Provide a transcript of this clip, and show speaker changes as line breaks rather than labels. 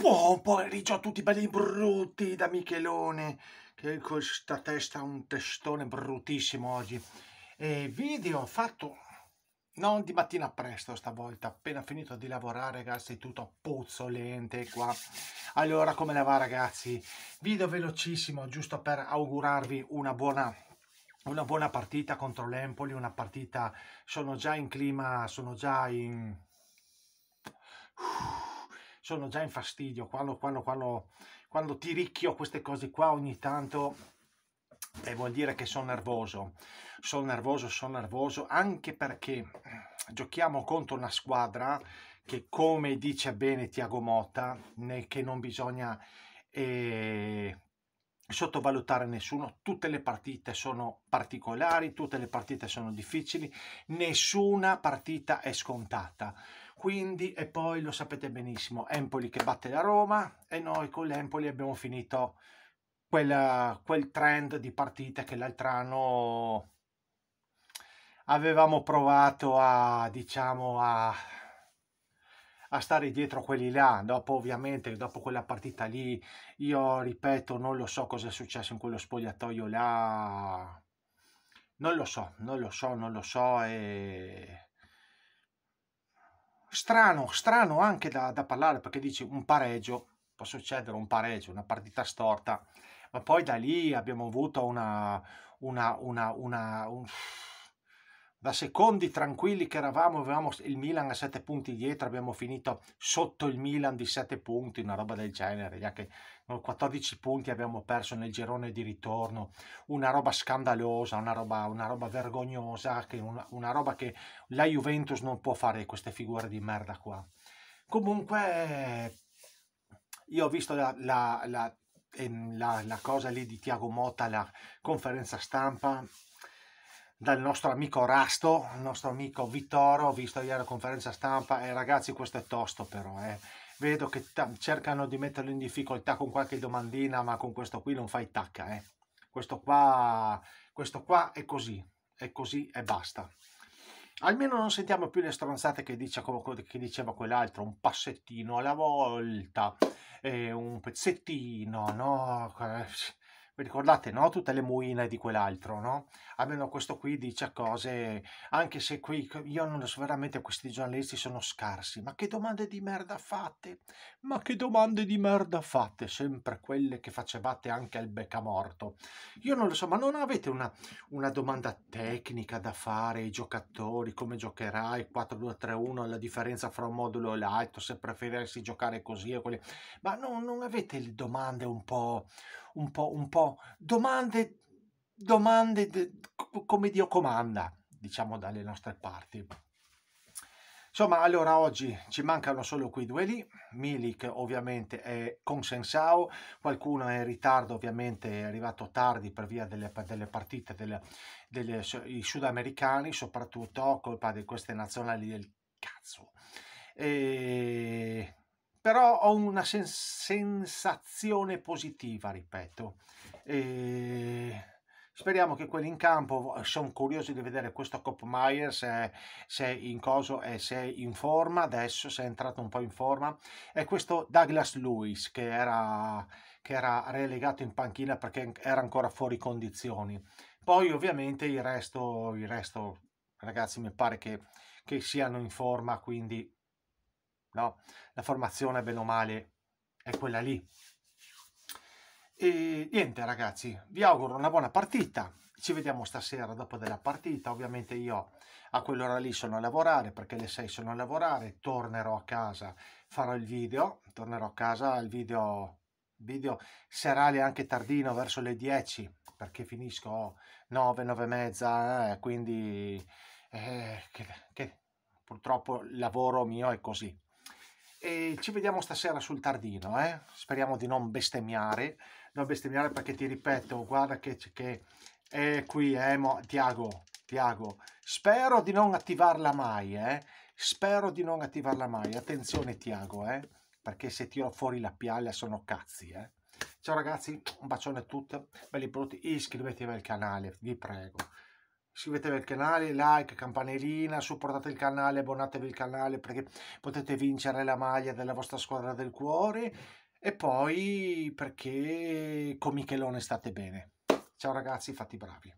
Buon pomeriggio a tutti belli brutti da Michelone, che con sta testa un testone bruttissimo oggi. E video fatto non di mattina presto stavolta, appena finito di lavorare ragazzi, tutto puzzolente qua. Allora come la va ragazzi? Video velocissimo giusto per augurarvi una buona una buona partita contro l'Empoli, una partita, sono già in clima, sono già in... Uff sono già in fastidio quando, quando, quando, quando ti ricchio queste cose qua ogni tanto e vuol dire che sono nervoso, sono nervoso, sono nervoso anche perché giochiamo contro una squadra che come dice bene Tiago Motta, né, che non bisogna eh, sottovalutare nessuno, tutte le partite sono particolari, tutte le partite sono difficili, nessuna partita è scontata quindi e poi lo sapete benissimo, Empoli che batte la Roma e noi con l'Empoli abbiamo finito quella, quel trend di partite che l'altro anno avevamo provato a, diciamo, a, a stare dietro quelli là. Dopo, ovviamente, dopo quella partita lì, io ripeto, non lo so cosa è successo in quello spogliatoio là. Non lo so, non lo so, non lo so. E strano, strano anche da, da parlare perché dici un pareggio, può succedere un pareggio, una partita storta, ma poi da lì abbiamo avuto una, una, una, una un da secondi tranquilli che eravamo, avevamo il Milan a 7 punti dietro, abbiamo finito sotto il Milan di 7 punti, una roba del genere, neanche 14 punti abbiamo perso nel girone di ritorno, una roba scandalosa, una roba, una roba vergognosa, una, una roba che la Juventus non può fare queste figure di merda qua. Comunque, io ho visto la, la, la, ehm, la cosa lì di Tiago Motta, la conferenza stampa, dal nostro amico Rasto, il nostro amico Vittorio, ho visto ieri la conferenza stampa e eh, ragazzi questo è tosto però, eh. vedo che cercano di metterlo in difficoltà con qualche domandina ma con questo qui non fai tacca, eh. questo, qua, questo qua è così, è così e basta. Almeno non sentiamo più le stronzate che, dice, che diceva quell'altro, un passettino alla volta, eh, un pezzettino, no? ricordate, no? Tutte le muine di quell'altro, no? Almeno questo qui dice cose, anche se qui, io non lo so, veramente questi giornalisti sono scarsi, ma che domande di merda fate? Ma che domande di merda fate? Sempre quelle che facevate anche al beccamorto. Io non lo so, ma non avete una, una domanda tecnica da fare ai giocatori, come giocherai 4-2-3-1, la differenza fra un modulo e l'altro, se preferessi giocare così e quelli... Ma no, non avete le domande un po', un po', un po' domande, domande de, come Dio comanda, diciamo dalle nostre parti. Insomma, allora oggi ci mancano solo quei due lì, Milik ovviamente è consensao, qualcuno è in ritardo ovviamente è arrivato tardi per via delle, delle partite dei sudamericani, soprattutto colpa di queste nazionali del cazzo. E però ho una sens sensazione positiva, ripeto. E ehm, speriamo che quelli in campo, sono curioso di vedere questo Cop se, se, è in se è in forma adesso, se è entrato un po' in forma, e questo Douglas Lewis che era, che era relegato in panchina perché era ancora fuori condizioni. Poi ovviamente il resto, il resto ragazzi mi pare che, che siano in forma, quindi no? La formazione, bene o male, è quella lì. E niente ragazzi, vi auguro una buona partita, ci vediamo stasera dopo della partita, ovviamente io a quell'ora lì sono a lavorare perché alle 6 sono a lavorare, tornerò a casa, farò il video, tornerò a casa, il video, video serale anche tardino verso le 10 perché finisco 9, 9 e mezza, eh, quindi eh, che, che, purtroppo il lavoro mio è così. E ci vediamo stasera sul tardino, eh? speriamo di non bestemmiare, non bestemmiare perché ti ripeto, guarda che, che è qui, eh, mo, Tiago, Tiago, spero di non attivarla mai, eh? spero di non attivarla mai, attenzione Tiago, eh? perché se tiro fuori la piaglia sono cazzi. Eh? Ciao ragazzi, un bacione a tutti, belli prodotti, iscrivetevi al canale, vi prego iscrivetevi al canale, like, campanellina, supportate il canale, abbonatevi al canale perché potete vincere la maglia della vostra squadra del cuore e poi perché con Michelone state bene. Ciao ragazzi, fatti bravi.